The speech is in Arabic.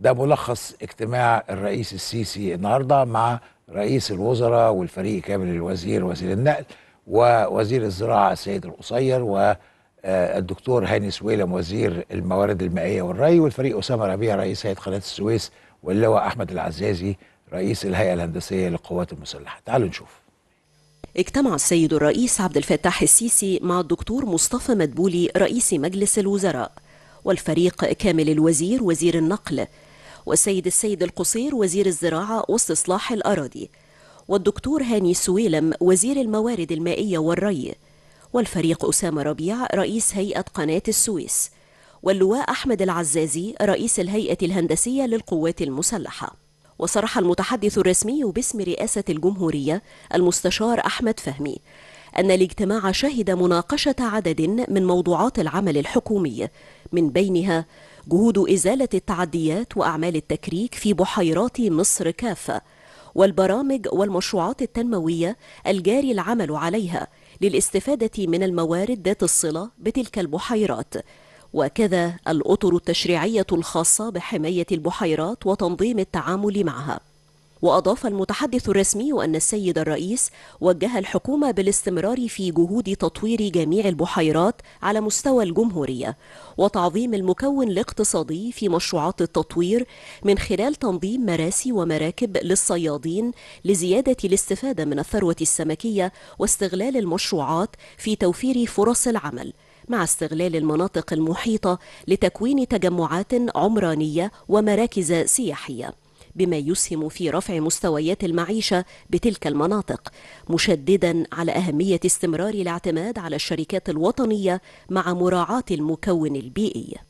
ده ملخص اجتماع الرئيس السيسي النهارده مع رئيس الوزراء والفريق كامل الوزير وزير النقل ووزير الزراعه السيد القصير والدكتور آه، هاني سويلم وزير الموارد المائيه والري والفريق اسامه ربيع رئيس هيئه قناه السويس واللواء احمد العزازي رئيس الهيئه الهندسيه للقوات المسلحه تعالوا نشوف اجتمع السيد الرئيس عبد الفتاح السيسي مع الدكتور مصطفى مدبولي رئيس مجلس الوزراء والفريق كامل الوزير وزير النقل والسيد السيد القصير وزير الزراعة واستصلاح الأراضي والدكتور هاني سويلم وزير الموارد المائية والري والفريق أسامة ربيع رئيس هيئة قناة السويس واللواء أحمد العزازي رئيس الهيئة الهندسية للقوات المسلحة وصرح المتحدث الرسمي باسم رئاسة الجمهورية المستشار أحمد فهمي أن الاجتماع شهد مناقشة عدد من موضوعات العمل الحكومي من بينها جهود إزالة التعديات وأعمال التكريك في بحيرات مصر كافة والبرامج والمشروعات التنموية الجاري العمل عليها للاستفادة من الموارد ذات الصلة بتلك البحيرات وكذا الأطر التشريعية الخاصة بحماية البحيرات وتنظيم التعامل معها وأضاف المتحدث الرسمي أن السيد الرئيس وجه الحكومة بالاستمرار في جهود تطوير جميع البحيرات على مستوى الجمهورية وتعظيم المكون الاقتصادي في مشروعات التطوير من خلال تنظيم مراسي ومراكب للصيادين لزيادة الاستفادة من الثروة السمكية واستغلال المشروعات في توفير فرص العمل مع استغلال المناطق المحيطة لتكوين تجمعات عمرانية ومراكز سياحية بما يسهم في رفع مستويات المعيشة بتلك المناطق مشددا على أهمية استمرار الاعتماد على الشركات الوطنية مع مراعاة المكون البيئي